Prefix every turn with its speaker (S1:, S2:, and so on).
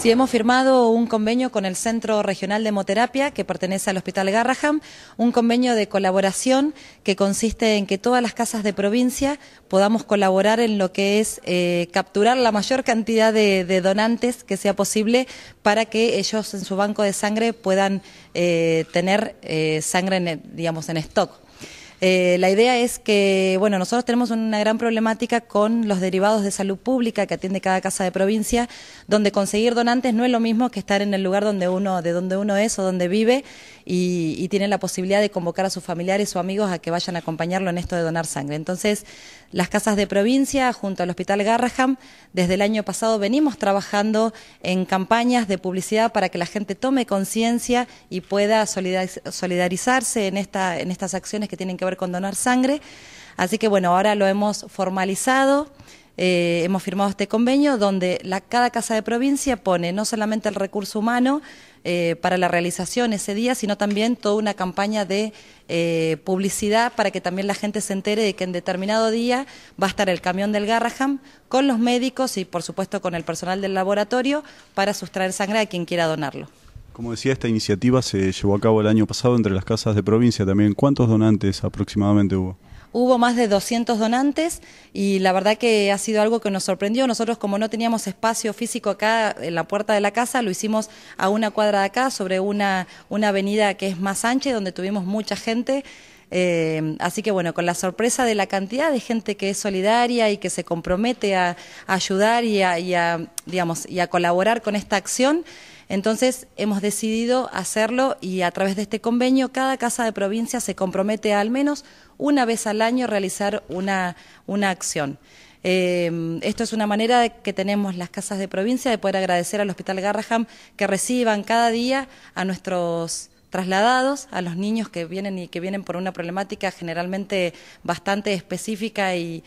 S1: Sí, hemos firmado un convenio con el Centro Regional de Hemoterapia que pertenece al Hospital Garraham, un convenio de colaboración que consiste en que todas las casas de provincia podamos colaborar en lo que es eh, capturar la mayor cantidad de, donantes que sea posible para que ellos en su banco de sangre puedan eh, tener eh, sangre, digamos, en stock. Eh, la idea es que, bueno, nosotros tenemos una gran problemática con los derivados de salud pública que atiende cada casa de provincia, donde conseguir donantes no es lo mismo que estar en el lugar donde uno, de donde uno es o donde vive y, tienen tiene la posibilidad de convocar a sus familiares o amigos a que vayan a acompañarlo en esto de donar sangre. Entonces, las casas de provincia, junto al Hospital Garraham, desde el año pasado venimos trabajando en campañas de publicidad para que la gente tome conciencia y pueda solidarizarse en, esta, en estas acciones que tienen que ver con donar sangre. Así que bueno, ahora lo hemos formalizado. Eh, hemos firmado este convenio donde la, cada casa de provincia pone no solamente el recurso humano eh, para la realización ese día, sino también toda una campaña de eh, publicidad para que también la gente se entere de que en determinado día va a estar el camión del Garraham con los médicos y por supuesto con el personal del laboratorio para sustraer sangre a quien quiera donarlo.
S2: Como decía, esta iniciativa se llevó a cabo el año pasado entre las casas de provincia también. ¿Cuántos donantes aproximadamente hubo?
S1: Hubo más de 200 donantes y la verdad que ha sido algo que nos sorprendió. Nosotros como no teníamos espacio físico acá en la puerta de la casa, lo hicimos a una cuadra de acá, sobre una, una avenida que es más ancha y donde tuvimos mucha gente. Eh, así que bueno, con la sorpresa de la cantidad de gente que es solidaria y que se compromete a, ayudar y a, digamos, y a colaborar con esta acción, entonces hemos decidido hacerlo y a través de este convenio cada casa de provincia se compromete al menos una vez al año realizar una, acción. Eh, esto es una manera que tenemos las casas de provincia de poder agradecer al Hospital Garraham que reciban cada día a nuestros trasladados a los niños que vienen y que vienen por una problemática generalmente bastante específica y